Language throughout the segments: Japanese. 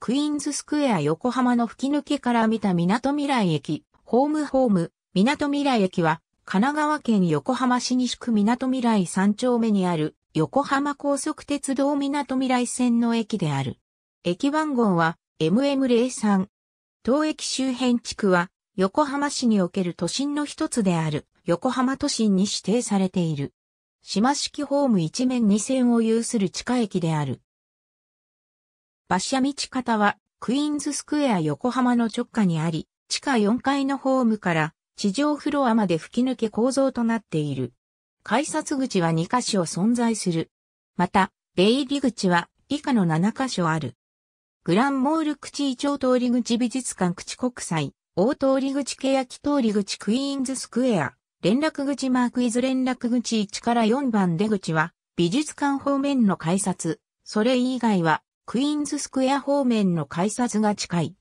クイーンズスクエア横浜の吹き抜けから見た港未来駅、ホームホーム、港未来駅は、神奈川県横浜市西区港未来3丁目にある、横浜高速鉄道港未来線の駅である。駅番号は MM03。当駅周辺地区は横浜市における都心の一つである横浜都心に指定されている。島式ホーム一面二線を有する地下駅である。馬車道方は、クイーンズスクエア横浜の直下にあり、地下4階のホームから地上フロアまで吹き抜け構造となっている。改札口は2カ所存在する。また、出入り口は以下の7カ所ある。グランモール口伊調通り口美術館口国際、大通り口欅通り口クイーンズスクエア、連絡口マークイズ連絡口1から4番出口は、美術館方面の改札、それ以外はクイーンズスクエア方面の改札が近い。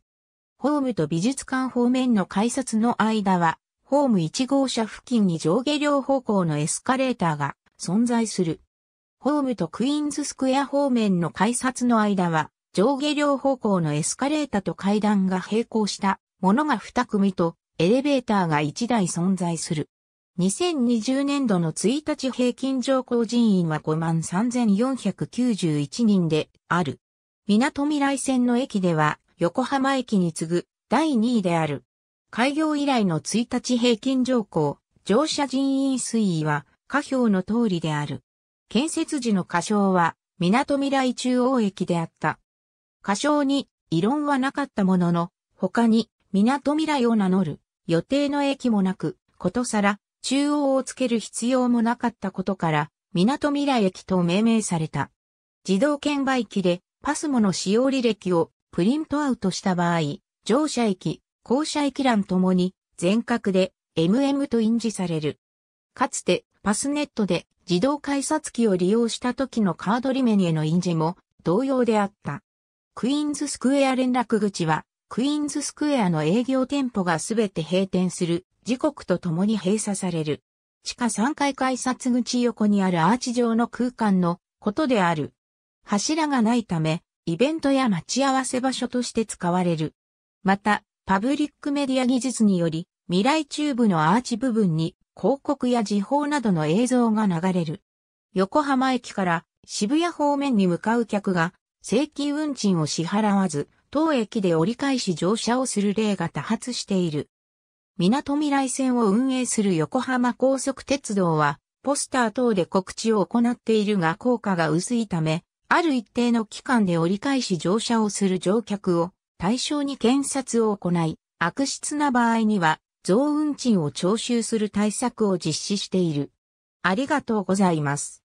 ホームと美術館方面の改札の間は、ホーム1号車付近に上下両方向のエスカレーターが存在する。ホームとクイーンズスクエア方面の改札の間は、上下両方向のエスカレーターと階段が並行したものが2組と、エレベーターが1台存在する。2020年度の1日平均乗降人員は53,491人である。港未来線の駅では、横浜駅に次ぐ第2位である。開業以来の1日平均乗降、乗車人員推移は、下表の通りである。建設時の過小は、港未来中央駅であった。過小に異論はなかったものの、他に港未来を名乗る予定の駅もなく、ことさら中央をつける必要もなかったことから、港未来駅と命名された。自動券売機でパスモの使用履歴をプリントアウトした場合、乗車駅、降車駅欄ともに全角で MM と印字される。かつてパスネットで自動改札機を利用した時のカードリメニへの印字も同様であった。クイーンズスクエア連絡口は、クイーンズスクエアの営業店舗がすべて閉店する時刻とともに閉鎖される。地下3階改札口横にあるアーチ状の空間のことである。柱がないため、イベントや待ち合わせ場所として使われる。また、パブリックメディア技術により、未来チューブのアーチ部分に広告や時報などの映像が流れる。横浜駅から渋谷方面に向かう客が正規運賃を支払わず、当駅で折り返し乗車をする例が多発している。港未来線を運営する横浜高速鉄道は、ポスター等で告知を行っているが効果が薄いため、ある一定の期間で折り返し乗車をする乗客を対象に検察を行い、悪質な場合には増運賃を徴収する対策を実施している。ありがとうございます。